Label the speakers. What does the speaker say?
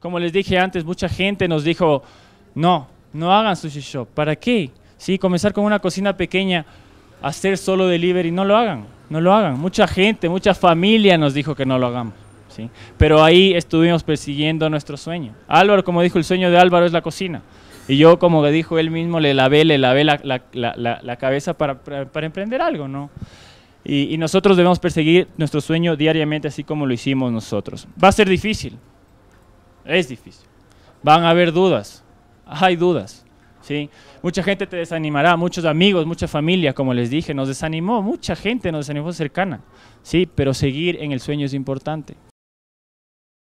Speaker 1: Como les dije antes, mucha gente nos dijo, no, no hagan sushi shop. ¿Para qué? Sí, comenzar con una cocina pequeña,
Speaker 2: hacer solo delivery, no lo hagan, no lo hagan. Mucha gente, mucha familia nos dijo que no lo hagamos. ¿sí? Pero ahí estuvimos persiguiendo nuestro sueño. Álvaro, como dijo, el sueño de Álvaro es la cocina. Y yo, como dijo él mismo, le lavé, le lavé la, la, la, cabeza para, emprender algo, ¿no? y nosotros debemos perseguir nuestro sueño diariamente, así como lo hicimos nosotros. Va a ser difícil, es difícil. Van a haber dudas, hay dudas. ¿sí? Mucha gente te desanimará, muchos amigos, mucha
Speaker 1: familia, como les dije, nos desanimó, mucha gente nos desanimó cercana. ¿sí? Pero seguir en el sueño es importante.